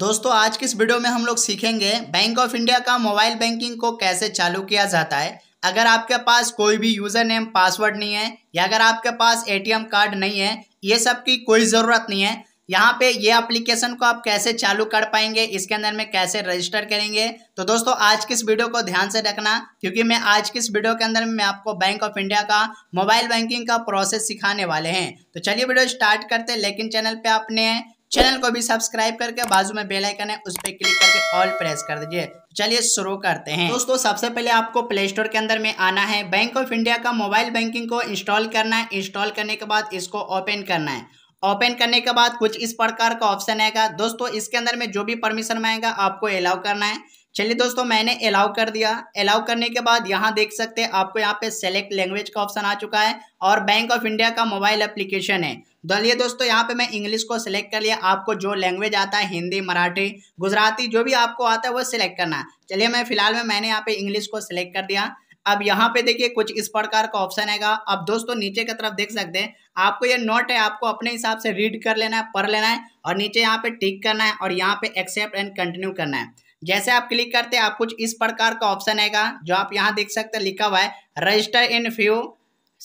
दोस्तों आज की इस वीडियो में हम लोग सीखेंगे बैंक ऑफ इंडिया का मोबाइल बैंकिंग को कैसे चालू किया जाता है अगर आपके पास कोई भी यूज़र नेम पासवर्ड नहीं है या अगर आपके पास एटीएम कार्ड नहीं है ये सब की कोई ज़रूरत नहीं है यहाँ पे ये एप्लीकेशन को आप कैसे चालू कर पाएंगे इसके अंदर में कैसे रजिस्टर करेंगे तो दोस्तों आज की इस वीडियो को ध्यान से रखना क्योंकि मैं आज की इस वीडियो के अंदर मैं आपको बैंक ऑफ इंडिया का मोबाइल बैंकिंग का प्रोसेस सिखाने वाले हैं तो चलिए वीडियो स्टार्ट करते हैं लेकिन चैनल पे आपने चैनल को भी सब्सक्राइब करके बाजू में बेल आइकन है उस पर क्लिक करके ऑल प्रेस कर दीजिए चलिए शुरू करते हैं दोस्तों सबसे पहले आपको प्ले स्टोर के अंदर में आना है बैंक ऑफ इंडिया का मोबाइल बैंकिंग को इंस्टॉल करना है इंस्टॉल करने के बाद इसको ओपन करना है ओपन करने के बाद कुछ इस प्रकार का ऑप्शन आएगा दोस्तों इसके अंदर में जो भी परमिशन मांगेगा आपको अलाउ करना है चलिए दोस्तों मैंने अलाउ कर दिया अलाउ करने के बाद यहाँ देख सकते हैं आपको यहाँ पे सेलेक्ट लैंग्वेज का ऑप्शन आ चुका है और बैंक ऑफ इंडिया का मोबाइल एप्लीकेशन है चलिए दोस्तों यहाँ पे मैं इंग्लिश को सिलेक्ट कर लिया आपको जो लैंग्वेज आता है हिंदी मराठी गुजराती जो भी आपको आता है वो सिलेक्ट करना है चलिए मैं फिलहाल में मैंने यहाँ पे इंग्लिश को सिलेक्ट कर दिया अब यहाँ पे देखिए कुछ इस प्रकार का ऑप्शन आएगा अब दोस्तों नीचे की तरफ देख सकते हैं आपको ये नोट है आपको अपने हिसाब से रीड कर लेना है पढ़ लेना है और नीचे यहाँ पे टिक करना है और यहाँ पे एक्सेप्ट एंड कंटिन्यू करना है जैसे आप क्लिक करते हैं आप कुछ इस प्रकार का ऑप्शन आएगा जो आप यहाँ देख सकते हैं लिखा हुआ है register in few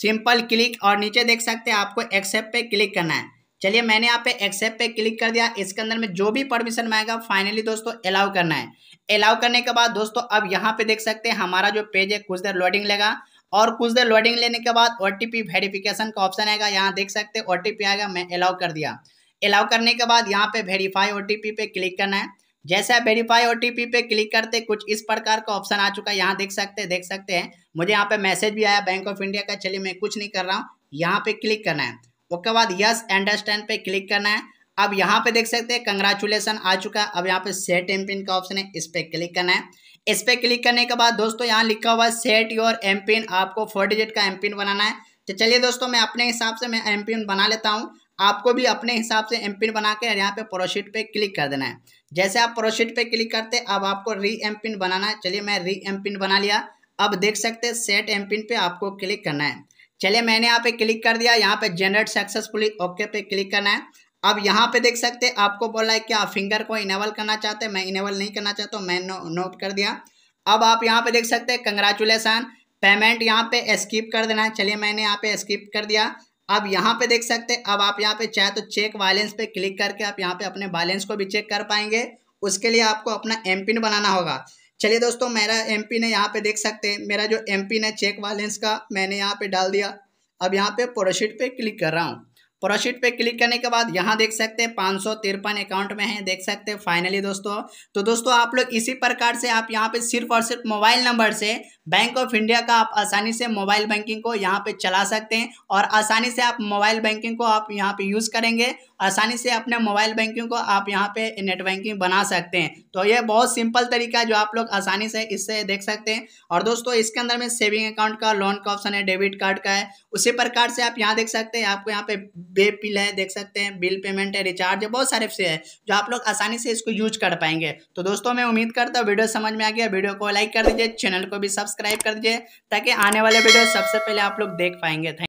simple click और नीचे देख सकते हैं आपको एक्सेप्ट पे क्लिक करना है चलिए मैंने यहाँ पे एक्सेप्ट पे क्लिक कर दिया इसके अंदर में जो भी परमिशन मांगेगा फाइनली दोस्तों अलाउ करना है अलाउ करने के बाद दोस्तों अब यहाँ पे देख सकते हैं हमारा जो पेज है कुछ देर लोडिंग लेगा और कुछ देर लोडिंग लेने के बाद ओ टी वेरिफिकेशन का ऑप्शन आएगा यहाँ देख सकते हैं ओ आएगा मैं अलाउ कर दिया अलाउ करने के बाद यहाँ पे वेरीफाई ओ पे क्लिक करना है जैसे आप वेरीफाई ओ पे क्लिक करते कुछ इस प्रकार का ऑप्शन आ चुका है यहाँ देख सकते हैं देख सकते हैं मुझे यहाँ पे मैसेज भी आया बैंक ऑफ इंडिया का चलिए मैं कुछ नहीं कर रहा हूँ यहाँ पे क्लिक करना है उसके बाद यस अंडरस्टैंड पे क्लिक करना है अब यहाँ पे देख सकते हैं कंग्रेचुलेसन आ चुका है अब यहाँ पे सेट एम पिन का ऑप्शन है इस पर क्लिक करना है इस पर क्लिक करने के बाद दोस्तों यहाँ लिखा हुआ है सेट योर एम पिन आपको फोर डिजिट का एम पिन बनाना है तो चलिए दोस्तों मैं अपने हिसाब से मैं एम पिन बना लेता हूँ आपको भी अपने हिसाब से एम पिन बना के यहाँ पे प्रोशीट पे क्लिक कर देना है जैसे आप प्रोसीड पे क्लिक करते अब आपको री एम पिन बनाना है चलिए मैं री एम पिन बना लिया अब देख सकते हैं सेट एम पिन पे आपको क्लिक करना है चलिए मैंने यहाँ पे क्लिक कर दिया यहाँ पे जनरेट सक्सेसफुली ओके पे क्लिक करना है अब यहाँ पे देख सकते हैं आपको बोला है क्या फिंगर को इनेबल करना चाहते हैं मैं इनेबल नहीं करना चाहता हूँ मैं नो, नोट कर दिया अब आप यहाँ पे देख सकते हैं कंग्रेचुलेसन पेमेंट यहाँ पे स्किप कर देना है चलिए मैंने यहाँ पे स्किप कर दिया अब यहाँ पे देख सकते हैं अब आप यहाँ पे चाहे तो चेक बैलेंस पे क्लिक करके आप यहाँ पे अपने बैलेंस को भी चेक कर पाएंगे उसके लिए आपको अपना एम पिन बनाना होगा चलिए दोस्तों मेरा एम पिन है यहाँ पे देख सकते हैं मेरा जो एम पिन है चेक बैलेंस का मैंने यहाँ पे डाल दिया अब यहाँ पे प्रोशीट पे क्लिक कर रहा हूँ प्रोशीट पे क्लिक करने के बाद यहाँ देख सकते हैं पाँच सौ तिरपन अकाउंट में है देख सकते हैं फाइनली दोस्तों तो दोस्तों आप लोग इसी प्रकार से आप यहाँ पे सिर्फ और सिर्फ मोबाइल नंबर से बैंक ऑफ इंडिया का आप आसानी से मोबाइल बैंकिंग को यहाँ पे चला सकते हैं और आसानी से आप मोबाइल बैंकिंग को आप यहाँ पे यूज़ करेंगे आसानी से अपने मोबाइल बैंकिंग को आप यहाँ पे नेट बैंकिंग बना सकते हैं तो ये बहुत सिंपल तरीका है जो आप लोग आसानी से इससे देख सकते हैं और दोस्तों इसके अंदर में सेविंग अकाउंट का लोन का ऑप्शन है डेबिट कार्ड का है उसी प्रकार से आप यहाँ देख सकते हैं आपको यहाँ पे वे है देख सकते हैं बिल पेमेंट है रिचार्ज है बहुत सारे से है जो आप लोग आसानी से इसको यूज कर पाएंगे तो दोस्तों मैं उम्मीद करता हूँ वीडियो समझ में आ गया वीडियो को लाइक कर दीजिए चैनल को भी सब्सक्राइब कर दीजिए ताकि आने वाले वीडियो सबसे पहले आप लोग देख पाएंगे